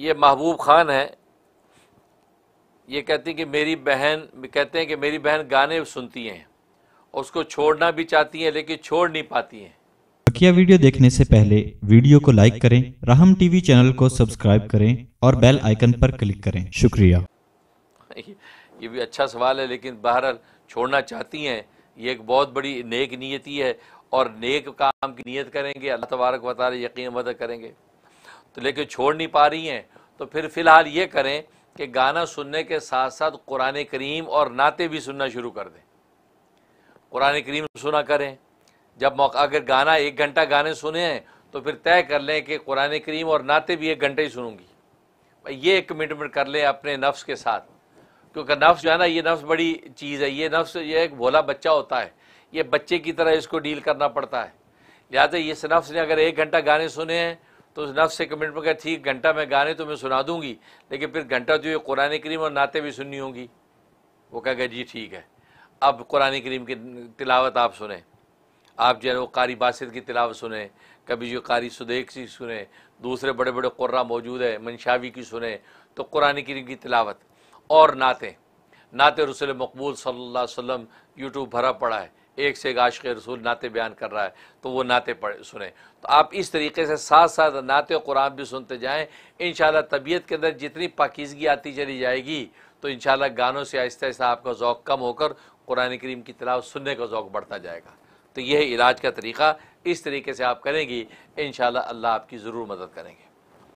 ये महबूब खान है ये कहती कि मेरी बहन कहते हैं कि मेरी बहन गाने सुनती हैं उसको छोड़ना भी चाहती हैं लेकिन छोड़ नहीं पाती हैं बकिया वीडियो देखने से पहले वीडियो को लाइक करें राहम टीवी चैनल को सब्सक्राइब करें और बेल आइकन पर क्लिक करें शुक्रिया ये भी अच्छा सवाल है लेकिन बहरहाल छोड़ना चाहती हैं ये एक बहुत बड़ी नेक नीयती है और नेक काम की नीयत करेंगे अल्लाह तबारक वाली यकीन मदद करेंगे तो लेकिन छोड़ नहीं पा रही हैं तो फिर फ़िलहाल ये करें कि गाना सुनने के साथ साथ कुरान करीम और नाते भी सुनना शुरू कर दें कुरान करीम सुना करें जब मौका अगर गाना एक घंटा गाने सुने हैं तो फिर तय कर लें कि कुरान करीम और नाते भी एक घंटे ही सुनूंगी भाई ये एक कमिटमेंट कर लें अपने नफ्स के साथ क्योंकि नफ्स जो है ना ये नफ्स बड़ी चीज़ है ये नफ्स ये एक भोला बच्चा होता है ये बच्चे की तरह इसको डील करना पड़ता है लिहाजा इस नफ्स ने अगर एक घंटा गाने सुने हैं तो उस नफ से कमेंट में कहा ठीक घंटा मैं गाने तो मैं सुना दूंगी लेकिन फिर घंटा जो तो ये कुरान करीम और नाते भी सुननी होंगी वो कह गया जी ठीक है अब कुरान करीम की तिलावत आप सुने आप जो है वो कारी बासित की तिलावत सुने कभी जो कारी सुदेख सी सुने दूसरे बड़े बड़े कुर्रा मौजूद है मनशावी की सुने तो कुरान करीम की तिलावत और नाते नाते रसुल मकबूल सल्ला वसम यूट्यूब भरा पड़ा है एक से एक आशिक रसूल नाते बयान कर रहा है तो वो नाते पढ़े सुने तो आप इस तरीके से साथ साथ नाते कुरान भी सुनते जाएँ इन तबीयत के अंदर जितनी पाकिजगी आती चली जाएगी तो इन गानों से आहिस्ता आहिस्ता आपका ओक़ कम होकर कुरान करीम की तलाव सुनने का ओक़ बढ़ता जाएगा तो यह इलाज का तरीका इस तरीके से आप करेंगी इन अल्लाह आपकी ज़रूर मदद करेंगे